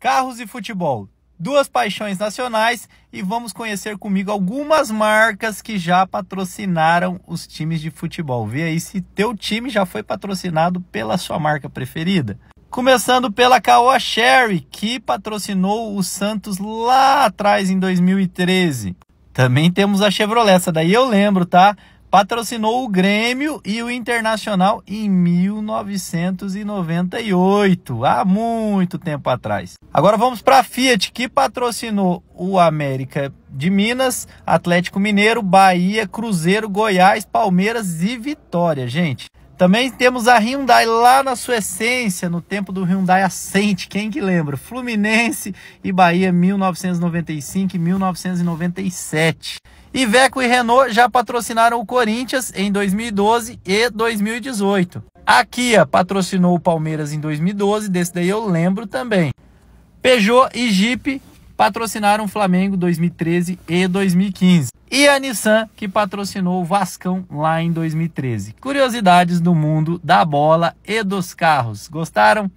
carros e futebol, duas paixões nacionais e vamos conhecer comigo algumas marcas que já patrocinaram os times de futebol. Vê aí se teu time já foi patrocinado pela sua marca preferida. Começando pela Caoa Sherry, que patrocinou o Santos lá atrás em 2013. Também temos a Chevrolet, essa daí eu lembro, tá? patrocinou o Grêmio e o Internacional em 1998, há muito tempo atrás. Agora vamos para a Fiat, que patrocinou o América de Minas, Atlético Mineiro, Bahia, Cruzeiro, Goiás, Palmeiras e Vitória, gente. Também temos a Hyundai lá na sua essência, no tempo do Hyundai Ascente, quem que lembra? Fluminense e Bahia 1995 e 1997. Iveco e Renault já patrocinaram o Corinthians em 2012 e 2018. A Kia patrocinou o Palmeiras em 2012, desse daí eu lembro também. Peugeot e Jeep patrocinaram o Flamengo 2013 e 2015 e a Nissan, que patrocinou o Vascão lá em 2013. Curiosidades do mundo da bola e dos carros. Gostaram?